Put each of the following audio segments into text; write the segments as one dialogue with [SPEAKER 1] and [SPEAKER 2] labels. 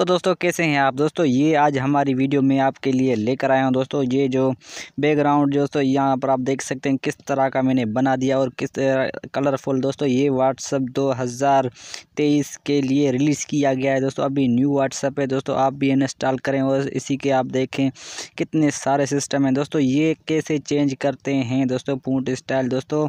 [SPEAKER 1] तो दोस्तों कैसे हैं आप दोस्तों ये आज हमारी वीडियो में आपके लिए लेकर आया हूँ दोस्तों ये जो बैकग्राउंड दोस्तों यहाँ पर आप देख सकते हैं किस तरह का मैंने बना दिया और किस कलरफुल दोस्तों ये व्हाट्सअप 2023 के लिए रिलीज़ किया गया है दोस्तों अभी न्यू व्हाट्सअप है दोस्तों आप भी इंस्टॉल करें और इसी के आप देखें कितने सारे सिस्टम हैं दोस्तों ये कैसे चेंज करते हैं दोस्तों पूट स्टाइल दोस्तों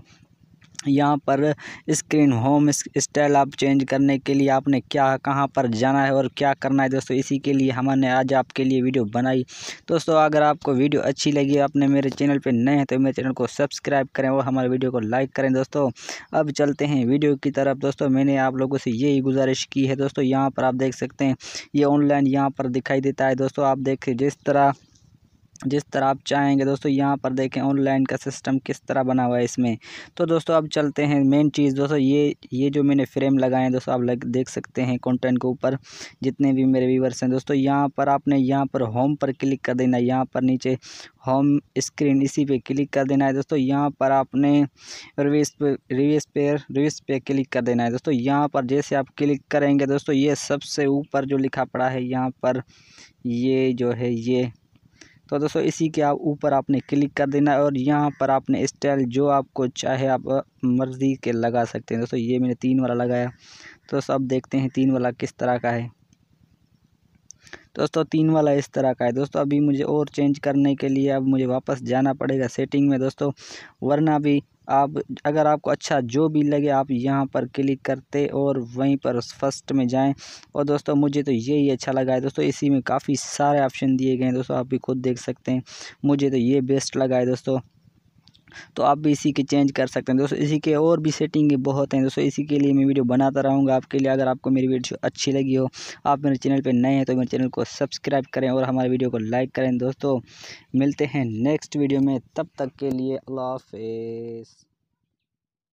[SPEAKER 1] यहाँ पर स्क्रीन होम स्टाइल आप चेंज करने के लिए आपने क्या कहाँ पर जाना है और क्या करना है दोस्तों इसी के लिए हमने आज आपके लिए वीडियो बनाई दोस्तों अगर आपको वीडियो अच्छी लगी आपने मेरे चैनल पर नए हैं तो मेरे चैनल को सब्सक्राइब करें और हमारे वीडियो को लाइक करें दोस्तों अब चलते हैं वीडियो की तरफ दोस्तों मैंने आप लोगों से यही गुजारिश की है दोस्तों यहाँ पर आप देख सकते हैं ये ऑनलाइन यहाँ पर दिखाई देता है दोस्तों आप देख जिस तरह जिस तरह आप चाहेंगे दोस्तों यहाँ पर देखें ऑनलाइन का सिस्टम किस तरह बना हुआ है इसमें तो दोस्तों अब चलते हैं मेन चीज़ दोस्तों ये ये जो मैंने फ्रेम लगाए हैं दोस्तों आप लग, देख सकते हैं कंटेंट के ऊपर जितने भी मेरे व्यूवर्स हैं दोस्तों यहाँ पर आपने यहाँ पर होम पर क्लिक कर देना है यहाँ पर नीचे होम स्क्रीन इसी पर क्लिक कर देना है दोस्तों यहाँ पर आपने रिवेस पे रिवेस पे रिवेस पे क्लिक कर देना है दोस्तों यहाँ पर जैसे आप क्लिक करेंगे दोस्तों ये सबसे ऊपर जो लिखा पड़ा है यहाँ पर ये जो है ये तो दोस्तों इसी के आप ऊपर आपने क्लिक कर देना है और यहाँ पर आपने स्टाइल जो आपको चाहे आप मर्ज़ी के लगा सकते हैं दोस्तों ये मैंने तीन वाला लगाया तो सब देखते हैं तीन वाला किस तरह का है दोस्तों तीन वाला इस तरह का है दोस्तों अभी मुझे और चेंज करने के लिए अब मुझे वापस जाना पड़ेगा सेटिंग में दोस्तों वरना भी आप अगर आपको अच्छा जो भी लगे आप यहाँ पर क्लिक करते और वहीं पर फर्स्ट में जाएं और दोस्तों मुझे तो यही अच्छा लगा है दोस्तों इसी में काफ़ी सारे ऑप्शन दिए गए हैं दोस्तों आप भी खुद देख सकते हैं मुझे तो ये बेस्ट लगा है दोस्तों तो आप भी इसी के चेंज कर सकते हैं दोस्तों इसी के और भी सेटिंग बहुत हैं दोस्तों इसी के लिए मैं वीडियो बनाता रहूँगा आपके लिए अगर आपको मेरी वीडियो अच्छी लगी हो आप मेरे चैनल पर नए हैं तो मेरे चैनल को सब्सक्राइब करें और हमारे वीडियो को लाइक करें दोस्तों मिलते हैं नेक्स्ट वीडियो में तब तक के लिए अल्लाह हाफ